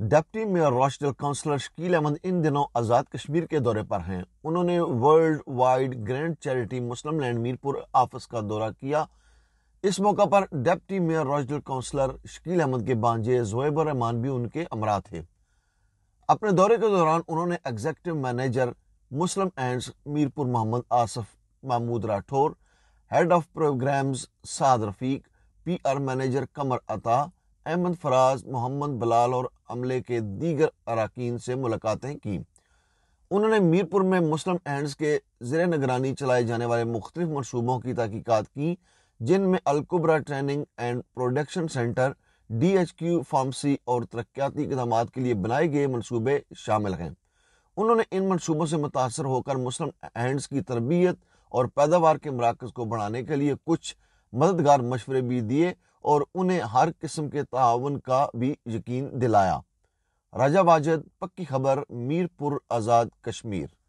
deputy mayor रोशनल councillor Shakeel Ahmed इन दिनों आज़ाद कश्मीर के दौरे पर हैं उन्होंने world wide grand charity Muslim land Mirpur office का दौरा किया इस मौका पर डेप्टी मेयर रोशनल काउंसलर शकील अहमद के बांजे जोएब रहमान भी उनके अमरा थे अपने दौरे के दौरान उन्होंने executive manager Muslim and Mirpur Mohammad Asif Mahmood Rathore head of programs Saad Rafiq आर मैनेजर कमर अता अहमद फराज मोहम्मद बलाल और अमले के दीगर अरकान से मुलाकातें की उन्होंने मीरपुर में मुस्लिम एंडस के ज़र निगरानी चलाए जाने वाले मुख्तु मनसूबों की तहकीकत की जिनमें अलकुबरा training and production centre D H Q pharmacy और तरक्याती इकदाम के लिए बनाए गए मनसूबे शामिल हैं उन्होंने इन मनसूबों से मुतासर होकर मुस्लिम एंडस की तरबियत और पैदावार के मराकज़ को बढ़ाने के लिए कुछ मददगार मशवरे भी दिए और उन्हें हर किस्म के ताउन का भी यकीन दिलाया राजा वाजद पक्की खबर मीरपुर आज़ाद कश्मीर